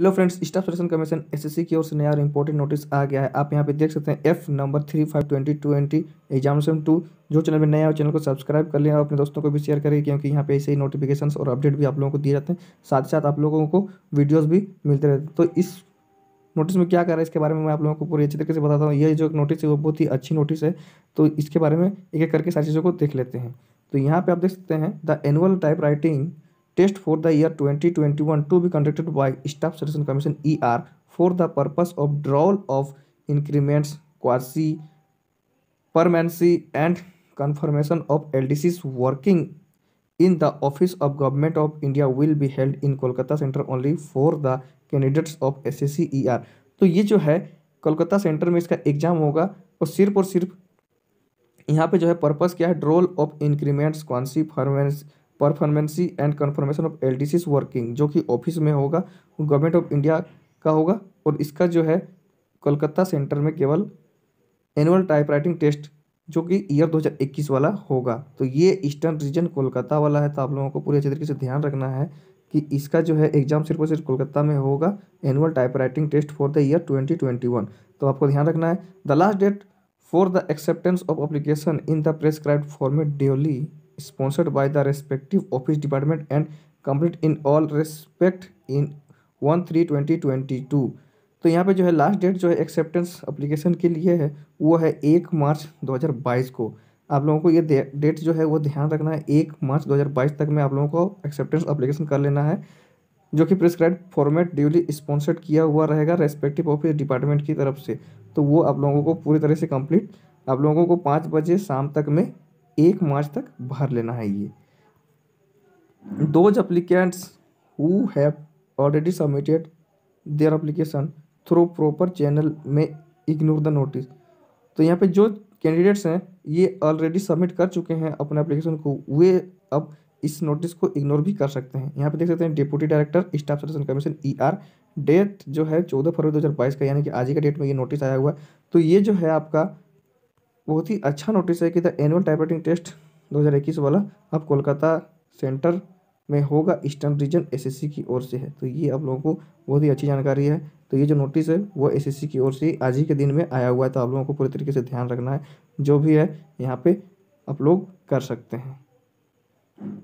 hello friends staff selection commission SSC की ओर से नया और इम्पोर्टेंट नोटिस आ गया है आप यहाँ पे देख सकते हैं F number three five twenty twenty examination two जो चैनल में नया हो चैनल को सब्सक्राइब कर लें और अपने दोस्तों को भी शेयर करें क्योंकि यहाँ पे ऐसे ही नोटिफिकेशन और अपडेट भी आप लोगों को दिए जाते हैं साथ ही साथ आप लोगों को वीडियोज़ भी मिलते रहते हैं तो इस नोटिस में क्या कर रहा है इसके बारे में मैं आप लोगों को पूरी अच्छी तरीके से बताता हूँ ये जो नोटिस है वो बहुत ही अच्छी नोटिस है तो इसके बारे में एक एक करके सारी चीज़ों को देख लेते हैं तो यहाँ पर आप देख सकते हैं the annual type writing test for the year 2021 to be conducted by staff selection commission ER for the purpose of drawal of increments quasi permanency and confirmation of L D C working in the office of government of India will be held in Kolkata centre only for the candidates of S S C E R तो ये जो है Kolkata centre में इसका exam होगा और सिर्फ और सिर्फ यहाँ पे जो है पर्पस क्या है ड्रोल ऑफ इंक्रीमेंट्स क्वानसी फॉर्मेंस permanency and confirmation of L working जो कि ऑफिस में होगा गवर्नमेंट ऑफ इंडिया का होगा और इसका जो है कोलकाता सेंटर में केवल एनुअल टाइपराइटिंग टेस्ट जो कि ईयर 2021 वाला होगा तो ये ईस्टर्न रीजन कोलकाता वाला है तो आप लोगों को पूरे अच्छे तरीके से ध्यान रखना है कि इसका जो है एग्जाम सिर्फ और सिर्फ कोलकाता में होगा annual type test for the year 2021 तो आपको ध्यान रखना है the last date for the acceptance of application in the prescribe format daily sponsored by the respective office department and complete in all respect in one three twenty twenty two तो यहाँ पे जो है लास्ट डेट जो है acceptance application के लिए है वो है एक मार्च दो हज़ार बाईस को आप लोगों को ये डेट जो है वो ध्यान रखना है एक मार्च दो हज़ार बाईस तक में आप लोगों को एक्सेप्टेंस अप्लीकेशन कर लेना है जो कि प्रिस्क्राइब फॉर्मेट ड्यूली स्पॉन्सर्ड किया हुआ रहेगा रेस्पेक्टिव ऑफिस डिपार्टमेंट की तरफ से तो वो आप लोगों को पूरी तरह से कंप्लीट आप लोगों को पाँच बजे शाम तक में एक मार्च तक भर लेना है ये those applicants who have already submitted their application through proper channel में इग्नोर द नोटिस तो यहाँ पे जो कैंडिडेट्स हैं ये ऑलरेडी सबमिट कर चुके हैं अपने अप्लीकेशन को वे अब इस नोटिस को इग्नोर भी कर सकते हैं यहाँ पे देख सकते हैं deputy director staff selection commission E R date जो है चौदह फरवरी दो हज़ार बाईस का यानी कि आज ही का डेट में ये नोटिस आया हुआ है तो ये जो है आपका बहुत ही अच्छा नोटिस है कि the annual type writing test 2021 वाला अब कोलकाता सेंटर में होगा ईस्टर्न रीजन एस की ओर से है तो ये आप लोगों को बहुत ही अच्छी जानकारी है तो ये जो नोटिस है वो एस की ओर से आज ही के दिन में आया हुआ है तो आप लोगों को पूरी तरीके से ध्यान रखना है जो भी है यहाँ पे आप लोग कर सकते हैं